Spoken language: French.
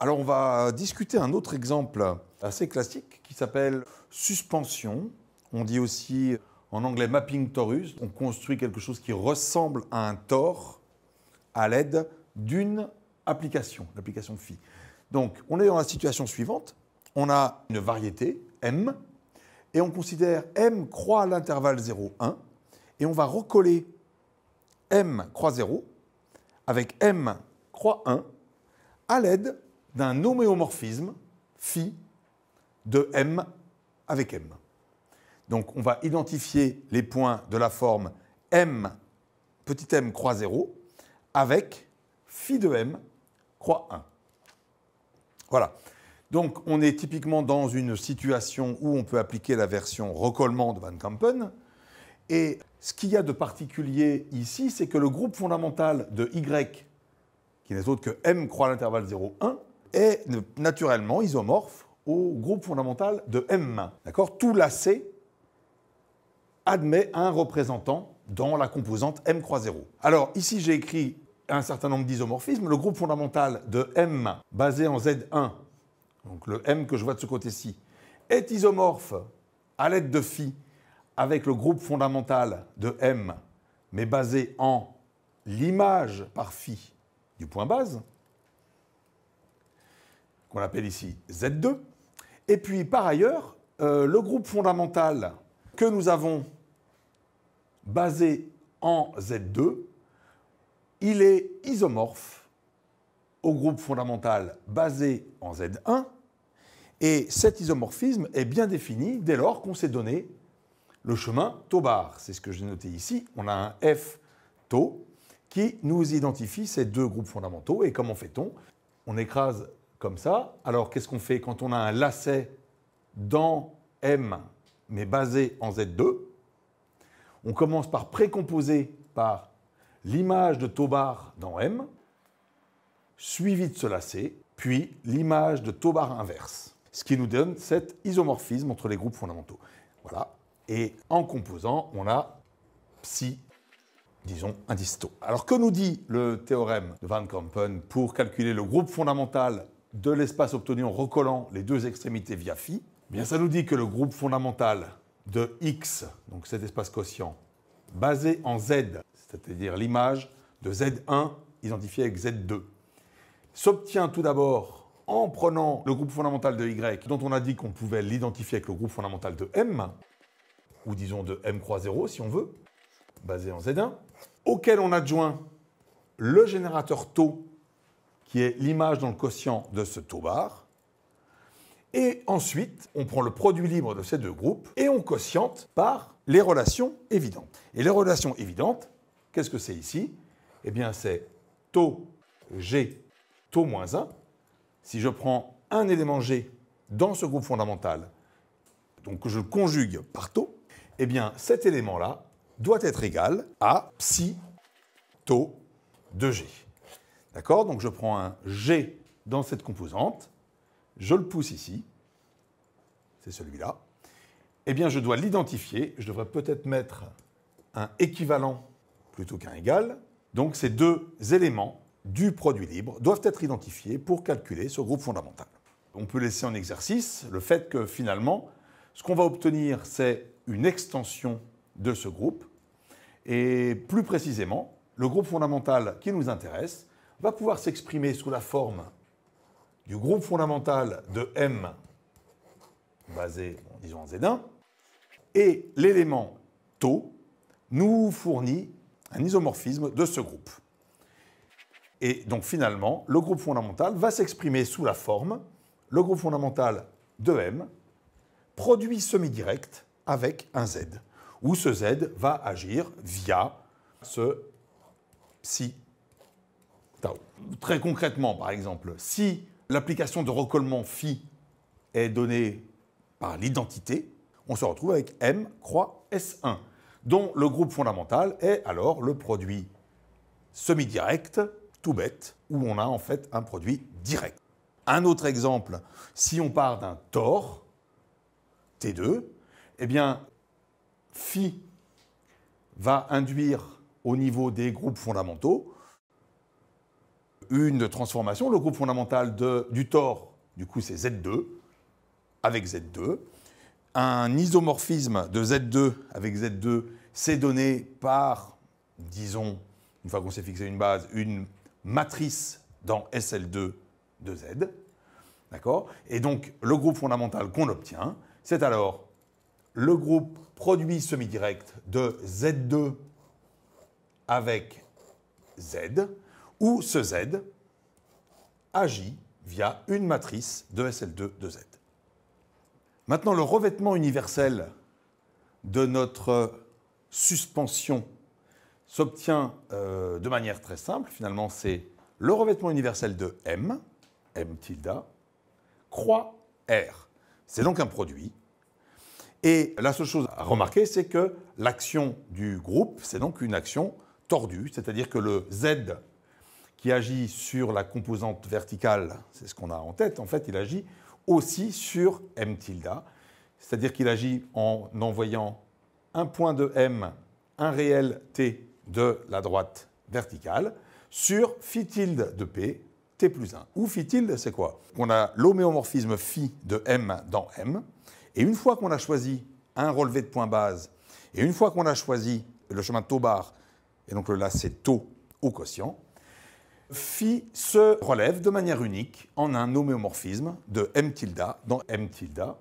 Alors on va discuter un autre exemple assez classique qui s'appelle suspension. On dit aussi en anglais mapping torus. On construit quelque chose qui ressemble à un tor à l'aide d'une application, l'application phi. Donc on est dans la situation suivante. On a une variété m et on considère m croix l'intervalle 0, 1 et on va recoller m croix 0 avec m croix 1 à l'aide d'un homéomorphisme phi de M avec M. Donc on va identifier les points de la forme M petit m croix 0 avec phi de m croix 1. Voilà. Donc on est typiquement dans une situation où on peut appliquer la version recollement de Van Kampen. Et ce qu'il y a de particulier ici, c'est que le groupe fondamental de y, qui n'est autre que m croix l'intervalle 0, 1, est naturellement isomorphe au groupe fondamental de M. D'accord Tout lacet admet un représentant dans la composante M croix 0. Alors ici, j'ai écrit un certain nombre d'isomorphismes. Le groupe fondamental de M basé en Z1, donc le M que je vois de ce côté-ci, est isomorphe à l'aide de phi avec le groupe fondamental de M, mais basé en l'image par phi du point base, qu'on appelle ici Z2. Et puis par ailleurs, euh, le groupe fondamental que nous avons basé en Z2, il est isomorphe au groupe fondamental basé en Z1. Et cet isomorphisme est bien défini dès lors qu'on s'est donné le chemin Tau-Barre. C'est ce que j'ai noté ici. On a un F tau qui nous identifie ces deux groupes fondamentaux. Et comment fait-on On écrase ça. Alors qu'est-ce qu'on fait quand on a un lacet dans M, mais basé en Z2 On commence par précomposer par l'image de Tobar dans M, suivi de ce lacet, puis l'image de Tobar inverse, ce qui nous donne cet isomorphisme entre les groupes fondamentaux. Voilà. Et en composant, on a psi, disons, un Alors que nous dit le théorème de Van Kampen pour calculer le groupe fondamental de l'espace obtenu en recollant les deux extrémités via phi, bien ça nous dit que le groupe fondamental de x, donc cet espace quotient, basé en z, c'est-à-dire l'image de z1 identifié avec z2, s'obtient tout d'abord en prenant le groupe fondamental de y, dont on a dit qu'on pouvait l'identifier avec le groupe fondamental de m, ou disons de m croix 0 si on veut, basé en z1, auquel on adjoint le générateur taux qui est l'image dans le quotient de ce taux bar. Et ensuite, on prend le produit libre de ces deux groupes et on quotiente par les relations évidentes. Et les relations évidentes, qu'est-ce que c'est ici Eh bien, c'est taux G, taux moins 1. Si je prends un élément G dans ce groupe fondamental, donc que je conjugue par taux, eh bien, cet élément-là doit être égal à psi taux de G. D'accord Donc je prends un G dans cette composante, je le pousse ici, c'est celui-là. Eh bien, je dois l'identifier. Je devrais peut-être mettre un équivalent plutôt qu'un égal. Donc, ces deux éléments du produit libre doivent être identifiés pour calculer ce groupe fondamental. On peut laisser en exercice le fait que finalement, ce qu'on va obtenir, c'est une extension de ce groupe. Et plus précisément, le groupe fondamental qui nous intéresse, va pouvoir s'exprimer sous la forme du groupe fondamental de M, basé, disons, en Z1, et l'élément taux nous fournit un isomorphisme de ce groupe. Et donc finalement, le groupe fondamental va s'exprimer sous la forme, le groupe fondamental de M, produit semi-direct avec un Z, où ce Z va agir via ce psi Très concrètement, par exemple, si l'application de recollement phi est donnée par l'identité, on se retrouve avec M croix S1, dont le groupe fondamental est alors le produit semi-direct, tout bête, où on a en fait un produit direct. Un autre exemple, si on part d'un tor, T2, eh bien, phi va induire au niveau des groupes fondamentaux une transformation, le groupe fondamental de, du TOR, du coup c'est Z2, avec Z2. Un isomorphisme de Z2 avec Z2, c'est donné par, disons, une fois qu'on s'est fixé une base, une matrice dans SL2 de Z. D'accord Et donc, le groupe fondamental qu'on obtient, c'est alors le groupe produit semi-direct de Z2 avec Z où ce Z agit via une matrice de SL2 de Z. Maintenant, le revêtement universel de notre suspension s'obtient euh, de manière très simple. Finalement, c'est le revêtement universel de M, M tilde, croix R. C'est donc un produit. Et la seule chose à remarquer, c'est que l'action du groupe, c'est donc une action tordue, c'est-à-dire que le Z qui agit sur la composante verticale, c'est ce qu'on a en tête, en fait, il agit aussi sur M tilde, c'est-à-dire qu'il agit en envoyant un point de M, un réel T de la droite verticale, sur phi tilde de P, T plus 1. Ou phi tilde, c'est quoi On a l'homéomorphisme phi de M dans M, et une fois qu'on a choisi un relevé de point base, et une fois qu'on a choisi le chemin de taux bar, et donc le lacet taux au quotient, phi se relève de manière unique en un homéomorphisme de m tilde dans m tilde